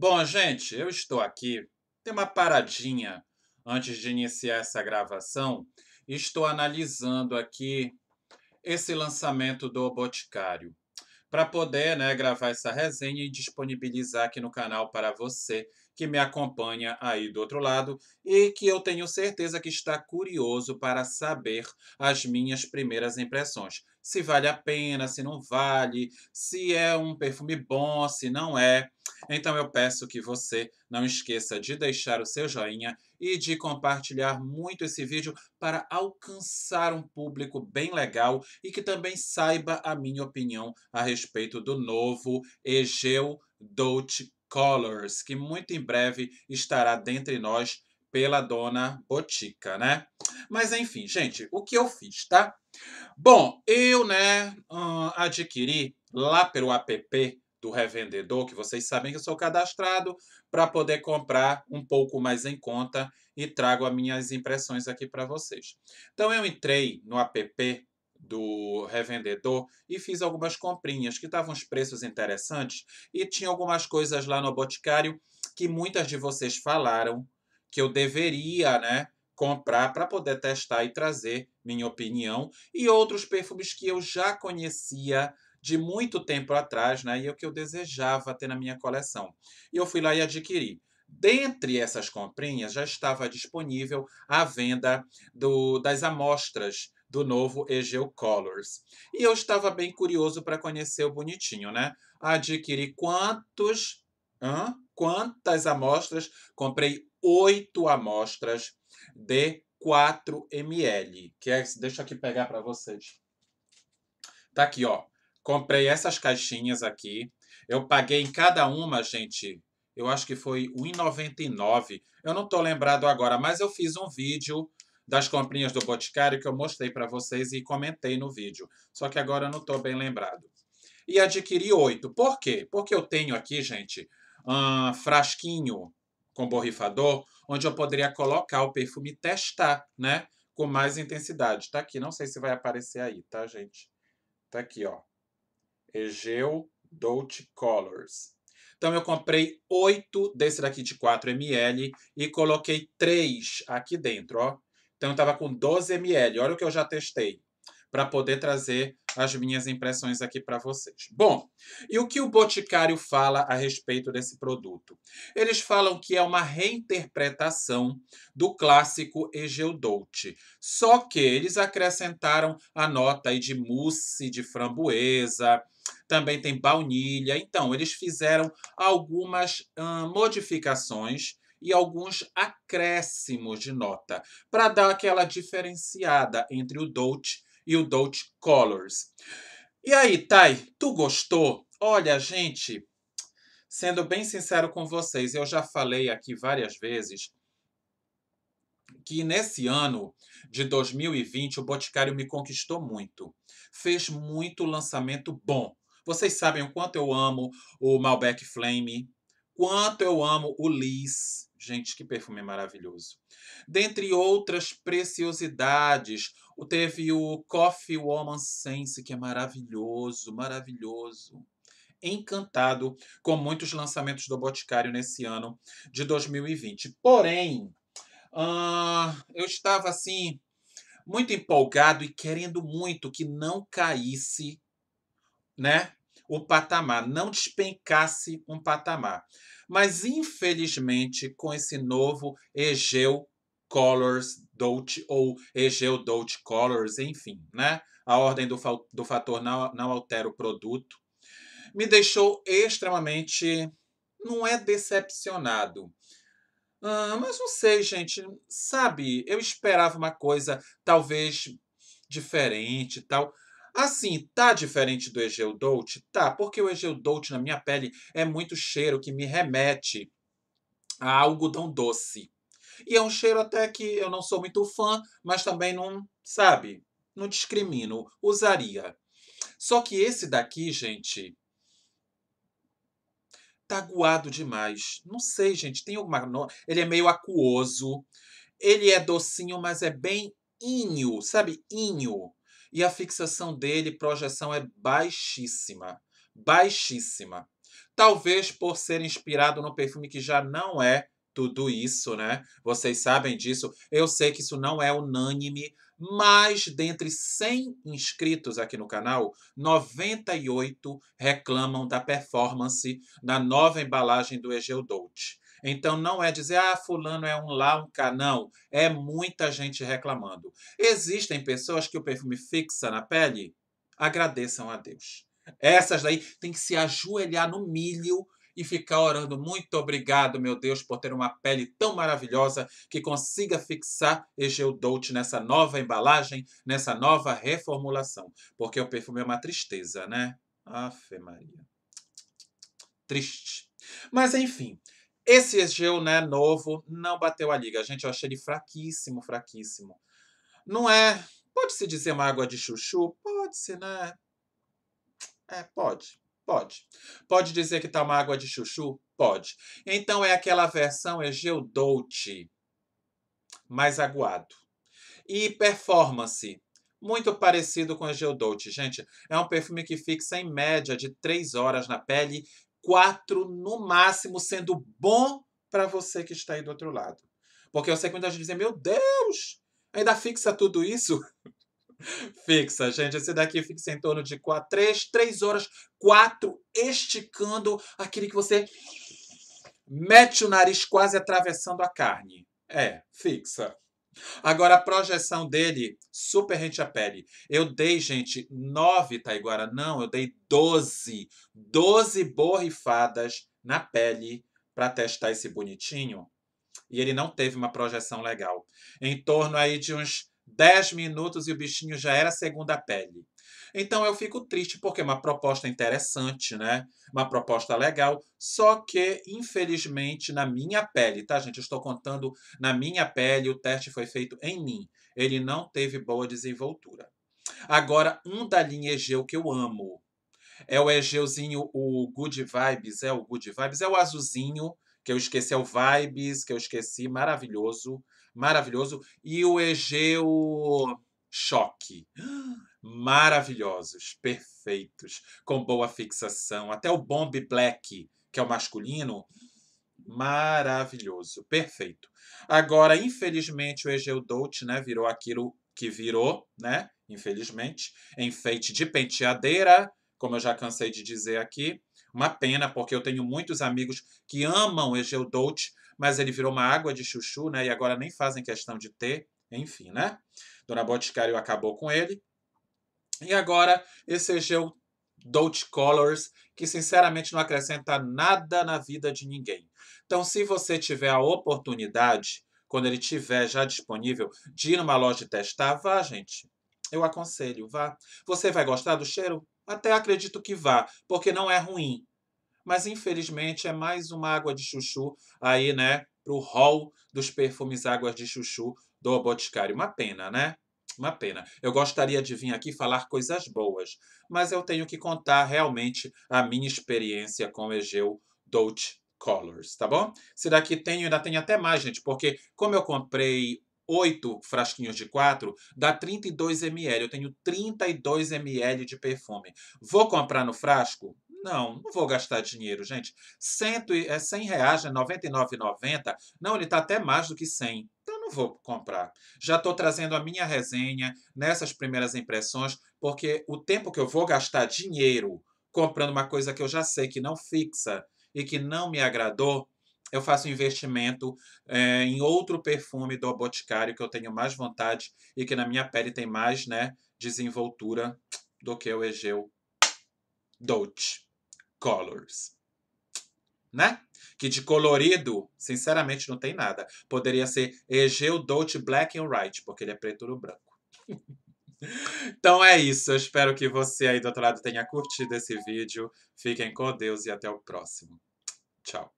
Bom, gente, eu estou aqui. Tem uma paradinha antes de iniciar essa gravação. Estou analisando aqui esse lançamento do Boticário para poder né, gravar essa resenha e disponibilizar aqui no canal para você que me acompanha aí do outro lado e que eu tenho certeza que está curioso para saber as minhas primeiras impressões se vale a pena, se não vale, se é um perfume bom, se não é. Então eu peço que você não esqueça de deixar o seu joinha e de compartilhar muito esse vídeo para alcançar um público bem legal e que também saiba a minha opinião a respeito do novo Egeu Dolce Colors, que muito em breve estará dentre nós pela dona Botica, né? Mas enfim, gente, o que eu fiz, tá? Bom, eu, né, adquiri lá pelo app do revendedor, que vocês sabem que eu sou cadastrado, para poder comprar um pouco mais em conta e trago as minhas impressões aqui para vocês. Então eu entrei no app do revendedor e fiz algumas comprinhas que estavam os preços interessantes e tinha algumas coisas lá no Boticário que muitas de vocês falaram que eu deveria, né, comprar para poder testar e trazer minha opinião e outros perfumes que eu já conhecia de muito tempo atrás, né? E é o que eu desejava ter na minha coleção. E eu fui lá e adquiri. Dentre essas comprinhas já estava disponível a venda do, das amostras do novo Egeo Colors. E eu estava bem curioso para conhecer o bonitinho, né? Adquiri quantos, hã? quantas amostras? Comprei oito amostras de 4 ml, que é, deixa aqui pegar para vocês. Tá aqui, ó. Comprei essas caixinhas aqui. Eu paguei em cada uma, gente, eu acho que foi 1,99. Eu não tô lembrado agora, mas eu fiz um vídeo das comprinhas do Boticário que eu mostrei para vocês e comentei no vídeo. Só que agora eu não tô bem lembrado. E adquiri oito. Por quê? Porque eu tenho aqui, gente, um frasquinho com borrifador, onde eu poderia colocar o perfume e testar, né? Com mais intensidade. Tá aqui, não sei se vai aparecer aí, tá, gente? Tá aqui, ó. Egeu Dolce Colors. Então eu comprei oito desse daqui de 4 ml e coloquei três aqui dentro, ó. Então eu tava com 12 ml. Olha o que eu já testei para poder trazer as minhas impressões aqui para vocês. Bom, e o que o Boticário fala a respeito desse produto? Eles falam que é uma reinterpretação do clássico Egeu Dolce, só que eles acrescentaram a nota aí de mousse, de framboesa, também tem baunilha. Então, eles fizeram algumas hum, modificações e alguns acréscimos de nota para dar aquela diferenciada entre o Dolce e o Dolce Colors. E aí, Thay, tu gostou? Olha, gente, sendo bem sincero com vocês, eu já falei aqui várias vezes que nesse ano de 2020 o Boticário me conquistou muito. Fez muito lançamento bom. Vocês sabem o quanto eu amo o Malbec Flame, Quanto eu amo o Liz. Gente, que perfume maravilhoso. Dentre outras preciosidades, teve o Coffee Woman Sense, que é maravilhoso, maravilhoso encantado com muitos lançamentos do Boticário nesse ano de 2020. Porém, uh, eu estava assim muito empolgado e querendo muito que não caísse, né? o patamar, não despencasse um patamar. Mas, infelizmente, com esse novo Egeu Colors Dolt ou Egeu Dolt Colors, enfim, né? A ordem do, do fator não, não altera o produto. Me deixou extremamente. Não é decepcionado, mas não sei, gente. Sabe, eu esperava uma coisa talvez diferente tal. Assim, tá diferente do Egeu dolce Tá, porque o Egeu dolce na minha pele é muito cheiro que me remete a algodão doce. E é um cheiro até que eu não sou muito fã, mas também não, sabe, não discrimino, usaria. Só que esse daqui, gente, tá aguado demais. Não sei, gente, tem alguma. Ele é meio aquoso, ele é docinho, mas é bem inho, sabe? Inho e a fixação dele, projeção é baixíssima, baixíssima. Talvez por ser inspirado no perfume que já não é tudo isso, né? Vocês sabem disso. Eu sei que isso não é unânime, mas dentre 100 inscritos aqui no canal, 98 reclamam da performance da nova embalagem do Egeu Dolce. Então não é dizer, ah, fulano é um lá, um cá, não. É muita gente reclamando. Existem pessoas que o perfume fixa na pele? Agradeçam a Deus. Essas daí tem que se ajoelhar no milho e ficar orando. Muito obrigado, meu Deus, por ter uma pele tão maravilhosa que consiga fixar Egeu Dolt nessa nova embalagem, nessa nova reformulação. Porque o perfume é uma tristeza, né? Afe Maria. Triste. Mas enfim, esse Egeu, né, novo, não bateu a liga. Gente, eu achei ele fraquíssimo, fraquíssimo. Não é. Pode-se dizer uma água de chuchu? Pode-se, né? É, pode. Pode. Pode dizer que tá uma água de chuchu? Pode. Então é aquela versão Egeu Dolce, mais aguado. E performance, muito parecido com o Geodote. Gente, é um perfume que fixa em média de 3 horas na pele quatro no máximo, sendo bom para você que está aí do outro lado. Porque eu sei que muita gente diz, meu Deus, ainda fixa tudo isso? fixa, gente. Esse daqui fixa em torno de quatro três três horas, quatro esticando aquele que você mete o nariz quase atravessando a carne. É, fixa. Agora, a projeção dele, super rente à pele. Eu dei, gente, nove taiguara. Não, eu dei doze doze borrifadas na pele para testar esse bonitinho. E ele não teve uma projeção legal. Em torno aí de uns 10 minutos e o bichinho já era segunda pele. Então eu fico triste porque é uma proposta interessante, né? Uma proposta legal, só que infelizmente na minha pele, tá gente? Eu estou contando na minha pele, o teste foi feito em mim. Ele não teve boa desenvoltura. Agora, um da linha Egeu que eu amo. É o Egeuzinho, o Good Vibes, é o Good Vibes, é o azulzinho, que eu esqueci, é o Vibes, que eu esqueci, maravilhoso, maravilhoso. E o Egeu Choque maravilhosos, perfeitos, com boa fixação. Até o Bomb Black, que é o masculino, maravilhoso, perfeito. Agora, infelizmente, o Egeu Dolt, né, virou aquilo que virou, né? Infelizmente, enfeite de penteadeira, como eu já cansei de dizer aqui. Uma pena, porque eu tenho muitos amigos que amam Egeu Dolt, mas ele virou uma água de chuchu, né? E agora nem fazem questão de ter. Enfim, né? Dona Boticário acabou com ele. E agora, esse gel Dodge Colors, que sinceramente não acrescenta nada na vida de ninguém. Então, se você tiver a oportunidade, quando ele tiver já disponível, de ir numa loja e testar, vá, gente. Eu aconselho, vá. Você vai gostar do cheiro? Até acredito que vá, porque não é ruim. Mas infelizmente é mais uma água de chuchu aí, né, pro hall dos perfumes águas de chuchu do Boticário. Uma pena, né? uma pena. Eu gostaria de vir aqui falar coisas boas, mas eu tenho que contar realmente a minha experiência com o Egeu Dolch Colors, tá bom? Se daqui tenho, ainda tenho até mais, gente, porque como eu comprei 8 frasquinhos de 4, dá 32 ml. Eu tenho 32 ml de perfume. Vou comprar no frasco? Não, não vou gastar dinheiro, gente. Cento é 100 reais, é né? 99,90. Não, ele tá até mais do que 100. Então, não vou comprar. Já estou trazendo a minha resenha nessas primeiras impressões, porque o tempo que eu vou gastar dinheiro comprando uma coisa que eu já sei que não fixa e que não me agradou, eu faço investimento é, em outro perfume do Boticário que eu tenho mais vontade e que na minha pele tem mais né, desenvoltura do que o Egeu Dolce Colors né? Que de colorido, sinceramente, não tem nada. Poderia ser Egeu Dolce Black and White, porque ele é preto no branco. então é isso. Eu espero que você aí do outro lado tenha curtido esse vídeo. Fiquem com Deus e até o próximo. Tchau.